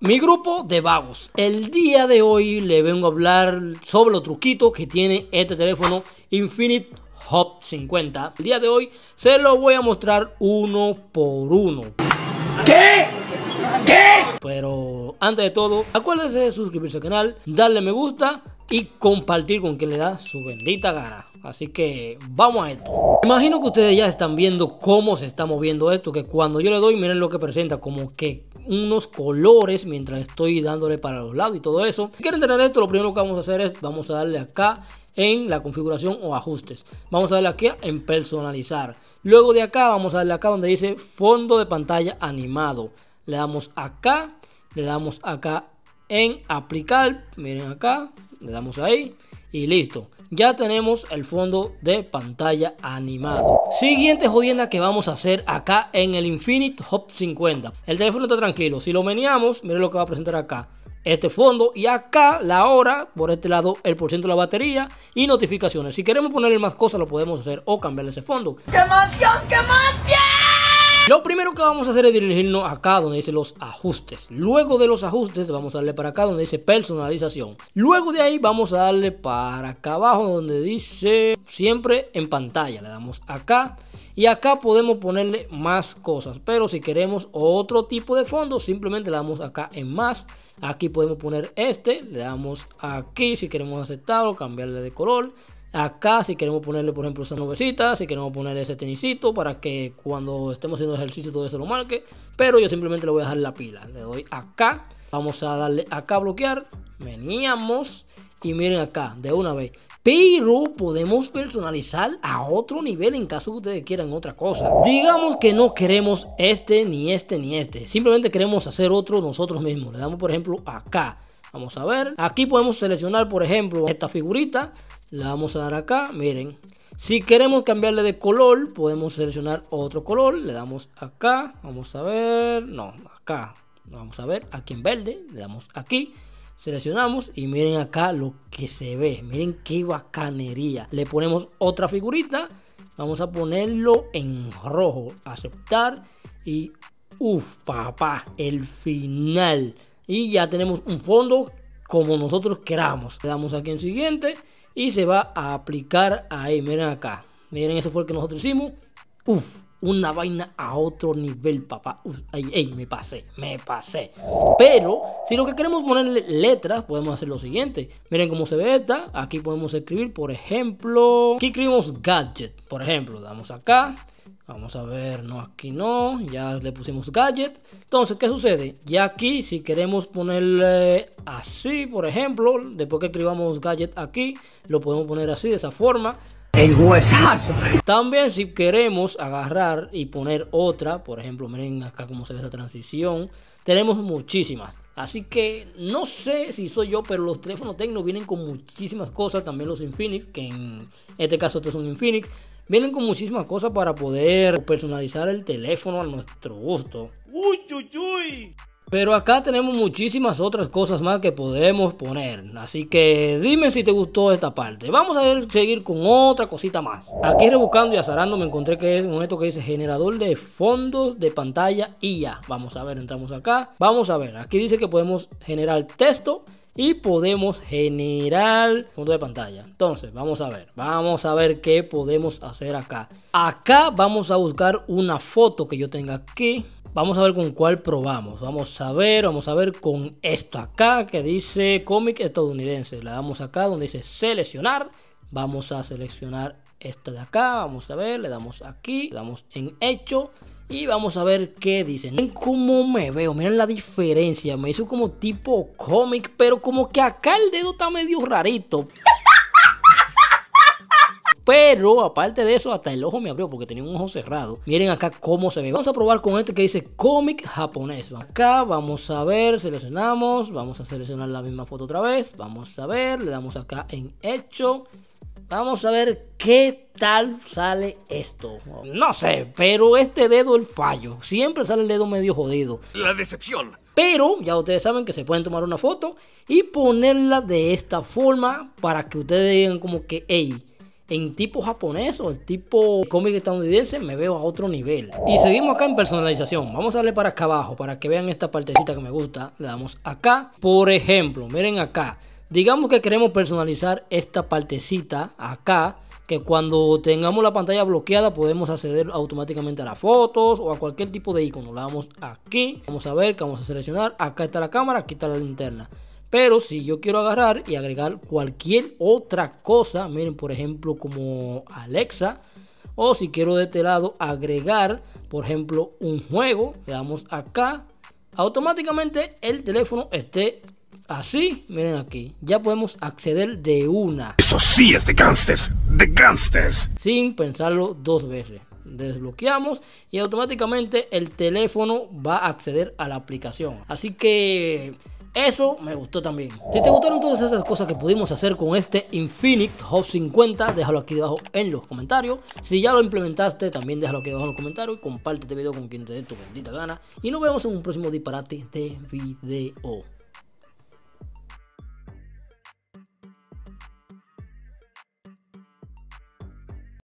Mi grupo de vagos. El día de hoy le vengo a hablar sobre los truquitos que tiene este teléfono Infinite Hop 50. El día de hoy se los voy a mostrar uno por uno. ¿Qué? ¿Qué? Pero antes de todo, acuérdense de suscribirse al canal, darle me gusta y compartir con quien le da su bendita gana. Así que vamos a esto. Imagino que ustedes ya están viendo cómo se está moviendo esto, que cuando yo le doy, miren lo que presenta, como que unos colores mientras estoy dándole para los lados y todo eso. Si quieren tener esto, lo primero que vamos a hacer es, vamos a darle acá en la configuración o ajustes. Vamos a darle aquí en personalizar. Luego de acá vamos a darle acá donde dice fondo de pantalla animado. Le damos acá, le damos acá en aplicar, miren acá, le damos ahí y listo. Ya tenemos el fondo de pantalla animado. Siguiente jodienda que vamos a hacer acá en el Infinite Hop 50. El teléfono está tranquilo. Si lo meneamos, miren lo que va a presentar acá este fondo y acá la hora, por este lado el porcentaje de la batería y notificaciones. Si queremos ponerle más cosas lo podemos hacer o cambiarle ese fondo. ¡Qué emoción, qué emoción! Lo primero que vamos a hacer es dirigirnos acá donde dice los ajustes. Luego de los ajustes vamos a darle para acá donde dice personalización. Luego de ahí vamos a darle para acá abajo donde dice siempre en pantalla. Le damos acá. Y acá podemos ponerle más cosas, pero si queremos otro tipo de fondo, simplemente le damos acá en más. Aquí podemos poner este, le damos aquí si queremos aceptarlo, cambiarle de color. Acá, si queremos ponerle, por ejemplo, esa nubecita, si queremos ponerle ese tenisito para que cuando estemos haciendo ejercicio todo eso lo marque. Pero yo simplemente le voy a dejar la pila. Le doy acá. Vamos a darle acá bloquear. Veníamos. Y miren acá, de una vez. Pero podemos personalizar a otro nivel en caso ustedes quieran otra cosa. Digamos que no queremos este, ni este, ni este. Simplemente queremos hacer otro nosotros mismos. Le damos, por ejemplo, acá. Vamos a ver. Aquí podemos seleccionar, por ejemplo, esta figurita. La vamos a dar acá. Miren. Si queremos cambiarle de color, podemos seleccionar otro color. Le damos acá. Vamos a ver. No, acá. Vamos a ver. Aquí en verde. Le damos aquí seleccionamos y miren acá lo que se ve miren qué bacanería le ponemos otra figurita vamos a ponerlo en rojo aceptar y uff papá el final y ya tenemos un fondo como nosotros queramos. Le damos aquí en siguiente y se va a aplicar ahí. E. Miren acá. Miren, ese fue el que nosotros hicimos. Uf, una vaina a otro nivel, papá. ey, me pasé, me pasé. Pero, si lo que queremos ponerle letras, podemos hacer lo siguiente. Miren cómo se ve esta. Aquí podemos escribir, por ejemplo, aquí escribimos gadget. Por ejemplo, damos acá. Vamos a ver, no, aquí no, ya le pusimos gadget. Entonces, ¿qué sucede? Ya aquí, si queremos ponerle así, por ejemplo, después que escribamos gadget aquí, lo podemos poner así, de esa forma. El huesazo. También si queremos agarrar y poner otra, por ejemplo, miren acá cómo se ve esa transición, tenemos muchísimas. Así que no sé si soy yo, pero los teléfonos Tecno vienen con muchísimas cosas, también los Infinix, que en este caso estos son Infinix, vienen con muchísimas cosas para poder personalizar el teléfono a nuestro gusto. ¡Uy, uy, uy pero acá tenemos muchísimas otras cosas más que podemos poner. Así que dime si te gustó esta parte. Vamos a seguir con otra cosita más. Aquí rebuscando y azarando me encontré que es un esto que dice generador de fondos de pantalla y ya. Vamos a ver, entramos acá. Vamos a ver, aquí dice que podemos generar texto y podemos generar fondo de pantalla. Entonces, vamos a ver, vamos a ver qué podemos hacer acá. Acá vamos a buscar una foto que yo tenga aquí. Vamos a ver con cuál probamos. Vamos a ver, vamos a ver con esto acá que dice cómic estadounidense. Le damos acá donde dice seleccionar. Vamos a seleccionar esta de acá. Vamos a ver, le damos aquí, le damos en hecho. Y vamos a ver qué dicen. Miren cómo me veo, miren la diferencia. Me hizo como tipo cómic, pero como que acá el dedo está medio rarito. Pero aparte de eso, hasta el ojo me abrió porque tenía un ojo cerrado. Miren acá cómo se ve. Vamos a probar con este que dice cómic japonés. Acá vamos a ver, seleccionamos, vamos a seleccionar la misma foto otra vez. Vamos a ver, le damos acá en hecho. Vamos a ver qué tal sale esto. No sé, pero este dedo el fallo. Siempre sale el dedo medio jodido. La decepción. Pero ya ustedes saben que se pueden tomar una foto y ponerla de esta forma para que ustedes digan como que, hey, en tipo japonés o el tipo cómic estadounidense me veo a otro nivel. Y seguimos acá en personalización. Vamos a darle para acá abajo para que vean esta partecita que me gusta. Le damos acá. Por ejemplo, miren acá. Digamos que queremos personalizar esta partecita acá que cuando tengamos la pantalla bloqueada podemos acceder automáticamente a las fotos o a cualquier tipo de icono. Le damos aquí, vamos a ver, que vamos a seleccionar, acá está la cámara, aquí está la linterna. Pero si yo quiero agarrar y agregar cualquier otra cosa, miren por ejemplo como Alexa, o si quiero de este lado agregar, por ejemplo, un juego, le damos acá, automáticamente el teléfono esté así, miren aquí, ya podemos acceder de una. Eso sí es de gangsters, de gangsters. Sin pensarlo dos veces. Desbloqueamos y automáticamente el teléfono va a acceder a la aplicación. Así que eso me gustó también. Si te gustaron todas esas cosas que pudimos hacer con este Infinite Hub 50, déjalo aquí debajo en los comentarios. Si ya lo implementaste, también déjalo aquí debajo en los comentarios y comparte este video con quien te dé tu bendita gana. Y nos vemos en un próximo disparate de video.